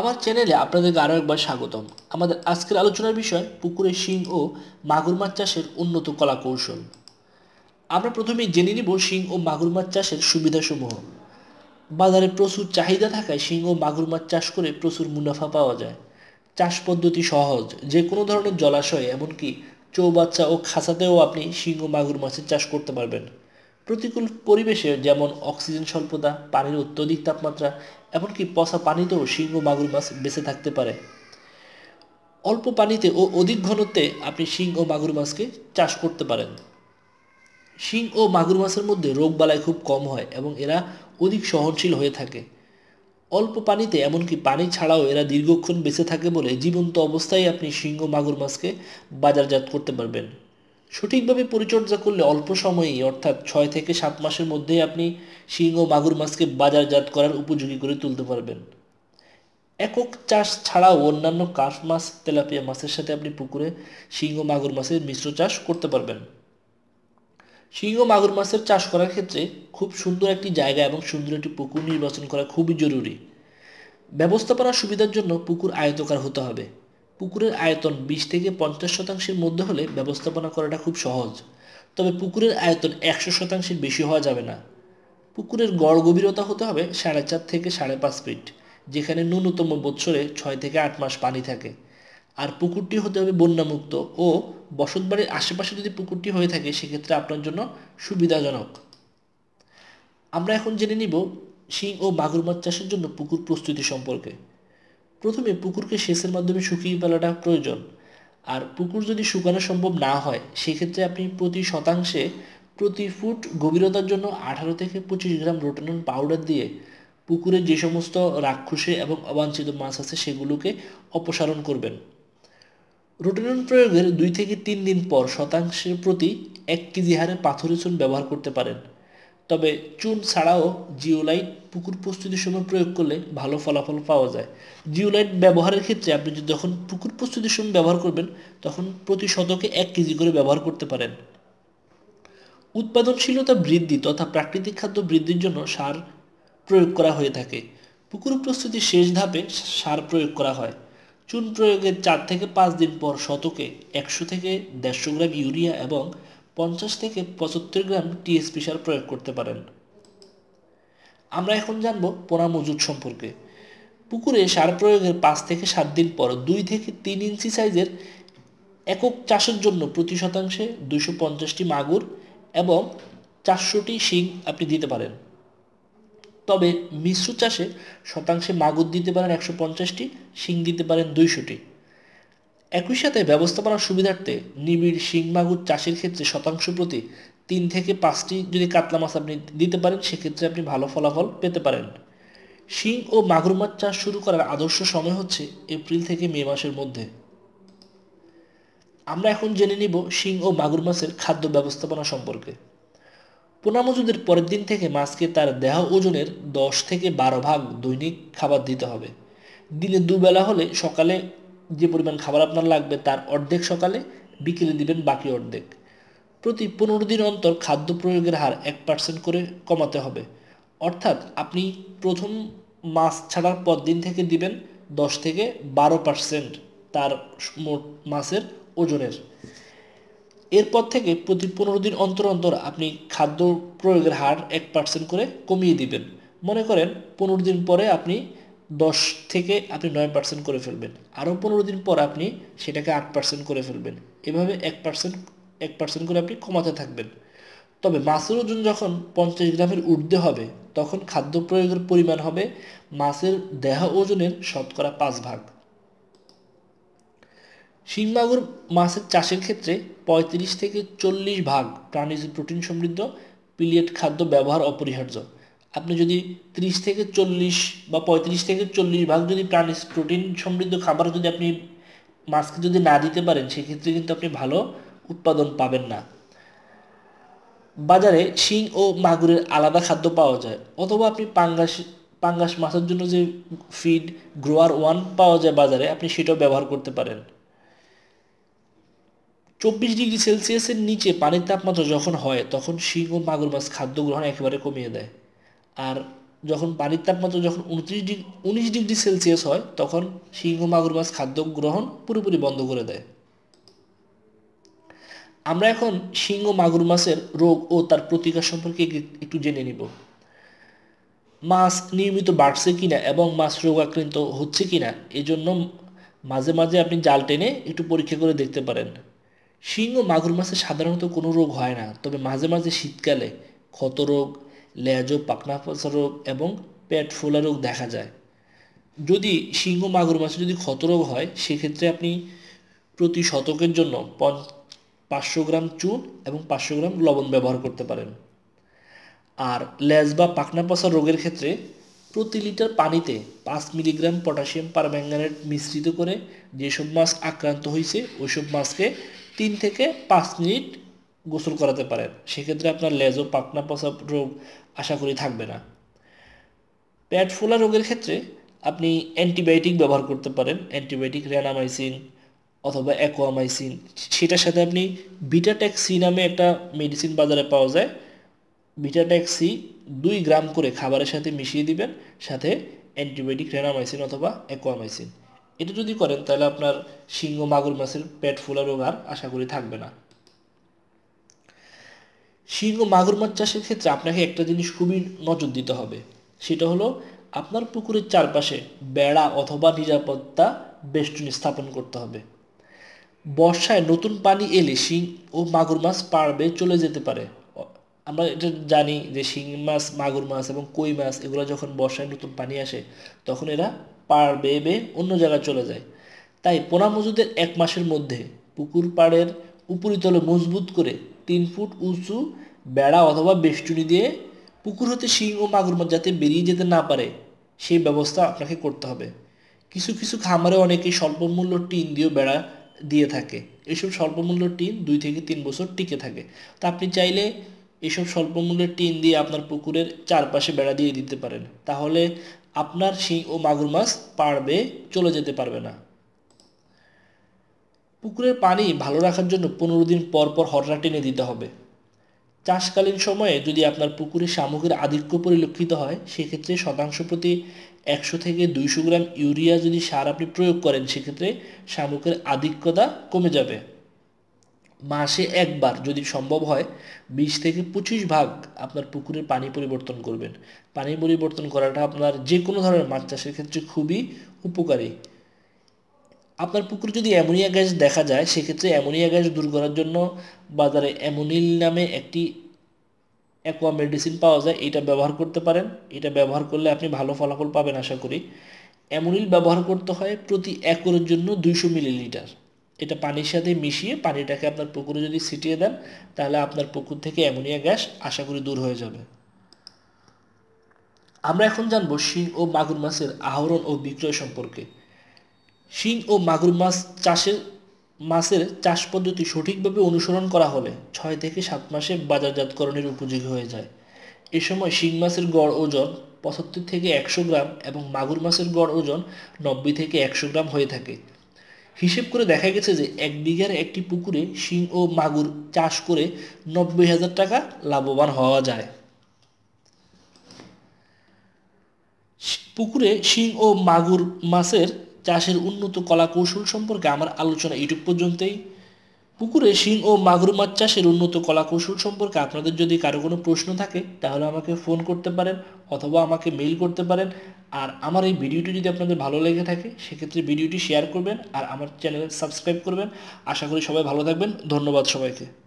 আমার চ্যানেলে আপনাদেরকে আরও একবার স্বাগতম আমাদের আজকের আলোচনার বিষয় পুকুরে শিং ও মাগুর মাছ চাষের উন্নত কলা কৌশল আমরা প্রথমেই জেনে নিব শিং ও মাগুর মাছ চাষের সুবিধাসমূহ বাজারে প্রচুর চাহিদা থাকায় শিং ও মাগুর মাছ চাষ করে প্রচুর মুনাফা পাওয়া যায় চাষ পদ্ধতি সহজ যে কোনো ধরনের জলাশয়ে এমনকি চৌবাচ্চা ও খাঁচাতেও আপনি শিং ও মাগুর মাছের চাষ করতে পারবেন প্রতিকূল পরিবেশে যেমন অক্সিজেন স্বল্পতা পানির অত্যধিক তাপমাত্রা এমনকি পচা পানিতেও শিঙ্গ মাগুর মাছ বেঁচে থাকতে পারে অল্প পানিতে ও অধিক ঘনত্বে আপনি শিং ও মাগুর মাছকে চাষ করতে পারেন শিং ও মাগুর মাছের মধ্যে রোগ বালাই খুব কম হয় এবং এরা অধিক সহনশীল হয়ে থাকে অল্প পানিতে এমনকি পানি ছাড়াও এরা দীর্ঘক্ষণ বেঁচে থাকে বলে জীবন্ত অবস্থায় আপনি শিং ও মাগুর মাছকে বাজারজাত করতে পারবেন সঠিকভাবে পরিচর্যা করলে অল্প সময়েই অর্থাৎ ছয় থেকে সাত মাসের মধ্যেই আপনি শিং ও মাগুর মাছকে বাজারজাত করার উপযোগী করে তুলতে পারবেন একক চাষ ছাড়াও অন্যান্য কাঠ মাছ তেলাপিয়া মাছের সাথে আপনি পুকুরে শিং ও মাগুর মাছের মিশ্র চাষ করতে পারবেন শিং ও মাগুর মাছের চাষ করার ক্ষেত্রে খুব সুন্দর একটি জায়গা এবং সুন্দর একটি পুকুর নির্বাচন করা খুবই জরুরি ব্যবস্থাপনার সুবিধার জন্য পুকুর আয়তকার হতে হবে পুকুরের আয়তন বিশ থেকে পঞ্চাশ শতাংশের মধ্যে হলে ব্যবস্থাপনা করাটা খুব সহজ তবে পুকুরের আয়তন একশো শতাংশের বেশি হওয়া যাবে না পুকুরের গড় গভীরতা হতে হবে সাড়ে চার থেকে সাড়ে পাঁচ ফিট যেখানে ন্যূনতম বছরে ছয় থেকে আট মাস পানি থাকে আর পুকুরটি হতে হবে বন্যামুক্ত ও বসতবাড়ির আশেপাশে যদি পুকুরটি হয়ে থাকে সেক্ষেত্রে আপনার জন্য সুবিধাজনক আমরা এখন জেনে নিব শিং ও মাগুর মাছ চাষের জন্য পুকুর প্রস্তুতি সম্পর্কে প্রথমে পুকুরকে সেচের মাধ্যমে শুকিয়ে ফেলাটা প্রয়োজন আর পুকুর যদি শুকানো সম্ভব না হয় সেক্ষেত্রে আপনি প্রতি শতাংশে প্রতি ফুট গভীরতার জন্য আঠারো থেকে পঁচিশ গ্রাম রোটানন পাউডার দিয়ে পুকুরে যে সমস্ত রাক্ষসে এবং অবাঞ্ছিত মাছ আছে সেগুলোকে অপসারণ করবেন রোটেনন প্রয়োগের দুই থেকে তিন দিন পর শতাংশের প্রতি এক কেজি হারে পাথরের চুন ব্যবহার করতে পারেন তবে চুন ছাড়াও জিওলাইট পুকুর প্রস্তুতির সময় প্রয়োগ করলে ভালো ফলাফল পাওয়া যায় জিওলাইট ব্যবহারের ক্ষেত্রে আপনি যখন পুকুর প্রস্তুতির সময় ব্যবহার করবেন তখন প্রতি শতকে এক কেজি করে ব্যবহার করতে পারেন উৎপাদনশীলতা বৃদ্ধি তথা প্রাকৃতিক খাদ্য বৃদ্ধির জন্য সার প্রয়োগ করা হয়ে থাকে পুকুর প্রস্তুতির শেষ ধাপে সার প্রয়োগ করা হয় চুন প্রয়োগের চার থেকে পাঁচ দিন পর শতকে একশো থেকে দেড়শো গ্রাম ইউরিয়া এবং পঞ্চাশ থেকে পঁচাত্তর গ্রাম টিএসপি সার প্রয়োগ করতে পারেন আমরা এখন জানব পোনা মজুদ সম্পর্কে পুকুরে সার প্রয়োগের পাঁচ থেকে সাত দিন পর দুই থেকে তিন ইঞ্চি সাইজের একক চাষের জন্য প্রতি শতাংশে দুশো পঞ্চাশটি মাগুর এবং চারশোটি শিং আপনি দিতে পারেন তবে মিশ্র চাষে শতাংশে মাগুর দিতে পারেন একশো পঞ্চাশটি শিং দিতে পারেন দুইশোটি একই সাথে ব্যবস্থাপনার সুবিধার্থে নিবিড় শিংমাগুর চাষের ক্ষেত্রে শতাংশ প্রতি তিন থেকে পাঁচটি যদি কাতলা মাছ আপনি দিতে পারেন সেক্ষেত্রে আপনি ভালো ফলাফল পেতে পারেন শিং ও মাগুর মাছ চাষ শুরু করার আদর্শ সময় হচ্ছে এপ্রিল থেকে মে মাসের মধ্যে আমরা এখন জেনে নিব শিং ও মাগুর মাছের খাদ্য ব্যবস্থাপনা সম্পর্কে পোনা পরের দিন থেকে মাছকে তার দেহ ওজনের দশ থেকে বারো ভাগ দৈনিক খাবার দিতে হবে দিনে দুবেলা হলে সকালে যে পরিমাণ খাবার আপনার লাগবে তার অর্ধেক সকালে বিকেলে দিবেন বাকি অর্ধেক প্রতি পনেরো দিন অন্তর খাদ্য প্রয়োগের হার এক পার্সেন্ট করে কমাতে হবে অর্থাৎ আপনি প্রথম মাছ ছাড়ার পর দিন থেকে দিবেন দশ থেকে বারো পার্সেন্ট তার মোট মাছের ওজনের এরপর থেকে প্রতি পনেরো দিন অন্তর অন্তর আপনি খাদ্য প্রয়োগের হার এক পার্সেন্ট করে কমিয়ে দিবেন মনে করেন পনেরো দিন পরে আপনি দশ থেকে আপনি নয় পার্সেন্ট করে ফেলবেন আরও পনেরো দিন পর আপনি সেটাকে আট পার্সেন্ট করে ফেলবেন এভাবে এক পার্সেন্ট এক পার্সেন্ট করে আপনি কমাতে থাকবেন তবে মাছের ওজন যখন পঞ্চাশ গ্রামের ঊর্ধ্বে হবে তখন খাদ্য প্রয়োগের পরিমাণ হবে মাছের দেহ ওজনের শতকরা পাঁচ ভাগ শিং মাছের চাষের ক্ষেত্রে ৩৫ থেকে চল্লিশ ভাগ প্রাণীজ প্রোটিন সমৃদ্ধ পিলিয়েট খাদ্য ব্যবহার অপরিহার্য আপনি যদি 30 থেকে চল্লিশ বা ৩৫ থেকে চল্লিশ ভাগ যদি প্রাণীজ প্রোটিন সমৃদ্ধ খাবার যদি আপনি মাছকে যদি না দিতে পারেন সেক্ষেত্রে কিন্তু আপনি ভালো উৎপাদন পাবেন না বাজারে শিং ও মাগুরের আলাদা খাদ্য পাওয়া যায় অথবা আপনি পাঙ্গাস পাঙ্গাস মাছের জন্য যে ফিড গ্রোয়ার ওয়ান পাওয়া যায় বাজারে আপনি সেটাও ব্যবহার করতে পারেন চব্বিশ ডিগ্রি সেলসিয়াসের নিচে পানির তাপমাত্রা যখন হয় তখন শিং ও মাগুর মাছ খাদ্য গ্রহণ একেবারে কমিয়ে দেয় আর যখন পানির তাপমাত্রা যখন উনত্রিশ ডিগ্রি উনিশ ডিগ্রি সেলসিয়াস হয় তখন সিংহ মাগুর মাছ খাদ্য গ্রহণ পুরোপুরি বন্ধ করে দেয় আমরা এখন সিংহ মাগুর মাছের রোগ ও তার প্রতিকার সম্পর্কে একটু জেনে নিব মাছ নিয়মিত বাড়ছে কিনা এবং মাছ রোগ আক্রান্ত হচ্ছে কিনা এজন্য মাঝে মাঝে আপনি জাল টেনে একটু পরীক্ষা করে দেখতে পারেন সিংহ মাগুর মাছে সাধারণত কোনো রোগ হয় না তবে মাঝে মাঝে শীতকালে ক্ষত রোগ লেজো পাকনা পচা রোগ এবং পেট ফোলা রোগ দেখা যায় যদি সিংহ মাগুর মাছে যদি ক্ষত রোগ হয় সেক্ষেত্রে আপনি প্রতি শতকের জন্য পাঁচশো গ্রাম চুন এবং পাঁচশো গ্রাম লবণ ব্যবহার করতে পারেন আর লেজ বা পাকনা পচা রোগের ক্ষেত্রে প্রতি লিটার পানিতে পাঁচ মিলিগ্রাম পটাশিয়াম পারম্যাঙ্গানেট মিশ্রিত করে যেসব মাছ আক্রান্ত হয়েছে ওইসব মাছকে তিন থেকে পাঁচ মিনিট গোসল করাতে পারেন সেক্ষেত্রে আপনার লেজ ও পাকনা পচাপ রোগ আশা করি থাকবে না প্যাট ফোলা রোগের ক্ষেত্রে আপনি অ্যান্টিবায়োটিক ব্যবহার করতে পারেন অ্যান্টিবায়োটিক র্যানামাইসিন অথবা অ্যাকোয়ামাইসিন সেটার সাথে আপনি বিটাটেক নামে একটা মেডিসিন বাজারে পাওয়া যায় বিটাটেক দুই গ্রাম করে খাবারের সাথে মিশিয়ে দিবেন সাথে অ্যান্টিবায়োটিক রেনামাইসিন অথবা অ্যাকোয়ামাইসিন এটা যদি করেন তাহলে আপনার সিংহ মাগুর মাছের পেট ফোলা রোগ আর আশা করি থাকবে না শিং ও মাগুর মাছ চাষের ক্ষেত্রে আপনাকে একটা জিনিস খুবই নজর দিতে হবে সেটা হলো আপনার পুকুরের চারপাশে বেড়া অথবা নিরাপত্তা বেষ্টনী স্থাপন করতে হবে বর্ষায় নতুন পানি এলে শিং ও মাগুর মাছ পারবে চলে যেতে পারে আমরা এটা জানি যে শিং মাছ মাগুর মাছ এবং কই মাছ এগুলো যখন বর্ষায় নতুন পানি আসে তখন এরা পার বেয়ে বেয়ে অন্য জায়গায় চলে যায় তাই পোনা মজুদের এক মাসের মধ্যে পুকুর পাড়ের উপরিতলে মজবুত করে তিন ফুট উঁচু বেড়া অথবা বেষ্টনী দিয়ে পুকুর হতে শিং ও মাগুর মাছ যাতে বেরিয়ে যেতে না পারে সেই ব্যবস্থা আপনাকে করতে হবে কিছু কিছু খামারে অনেকে স্বল্পমূল্য টিন দিয়েও বেড়া দিয়ে থাকে এসব স্বল্পমূল্য টিন দুই থেকে তিন বছর টিকে থাকে তা আপনি চাইলে এসব স্বল্পমূল্যের টিন দিয়ে আপনার পুকুরের চারপাশে বেড়া দিয়ে দিতে পারেন তাহলে আপনার শিং ও মাগুর মাছ পারবে চলে যেতে পারবে না পুকুরের পানি ভালো রাখার জন্য পনেরো দিন পর পর হররা টেনে দিতে হবে চাষকালীন সময়ে যদি আপনার পুকুরে শামুকের আধিক্য পরিলক্ষিত হয় সেক্ষেত্রে শতাংশ প্রতি একশো থেকে দুইশো গ্রাম ইউরিয়া যদি সার আপনি প্রয়োগ করেন সেক্ষেত্রে শামুকের আধিক্যতা কমে যাবে মাসে একবার যদি সম্ভব হয় বিশ থেকে পঁচিশ ভাগ আপনার পুকুরের পানি পরিবর্তন করবেন পানি পরিবর্তন করাটা আপনার যে কোনো ধরনের মাছ চাষের ক্ষেত্রে খুবই উপকারী আপনার পুকুরে যদি অ্যামোনিয়া গ্যাস দেখা যায় সেক্ষেত্রে অ্যামোনিয়া গ্যাস দূর করার জন্য বাজারে অ্যামোনিল নামে একটি অ্যাকোয়া মেডিসিন পাওয়া যায় এটা ব্যবহার করতে পারেন এটা ব্যবহার করলে আপনি ভালো ফলাফল পাবেন আশা করি অ্যামোনিল ব্যবহার করতে হয় প্রতি একরের জন্য দুইশো মিলিলিটার এটা পানির সাথে মিশিয়ে পানিটাকে আপনার পুকুরে যদি ছিটিয়ে দেন তাহলে আপনার পুকুর থেকে অ্যামোনিয়া গ্যাস আশা করি দূর হয়ে যাবে আমরা এখন জানবো শিং ও মাগুর মাছের আহরণ ও বিক্রয় সম্পর্কে শিং ও মাগুর মাছ চাষের মাছের চাষ পদ্ধতি সঠিকভাবে অনুসরণ করা হলে ছয় থেকে সাত মাসে বাজারজাতকরণের উপযোগী হয়ে যায় এ সময় শিং মাছের গড় ওজন পঁচাত্তর থেকে একশো গ্রাম এবং মাগুর মাছের গড় ওজন নব্বই থেকে একশো গ্রাম হয়ে থাকে হিসেব করে দেখা গেছে যে এক বিঘার একটি পুকুরে শিং ও মাগুর চাষ করে নব্বই হাজার টাকা লাভবান হওয়া যায় পুকুরে শিং ও মাগুর মাছের চাষের উন্নত কলা কৌশল সম্পর্কে আমার আলোচনা এইটুক পর্যন্তই পুকুরে শিং ও মাগুর মাছ চাষের উন্নত কলাকৌশল সম্পর্কে আপনাদের যদি কারো কোনো প্রশ্ন থাকে তাহলে আমাকে ফোন করতে পারেন অথবা আমাকে মেইল করতে পারেন আর আমার এই ভিডিওটি যদি আপনাদের ভালো লেগে থাকে সেক্ষেত্রে ভিডিওটি শেয়ার করবেন আর আমার চ্যানেল সাবস্ক্রাইব করবেন আশা করি সবাই ভালো থাকবেন ধন্যবাদ সবাইকে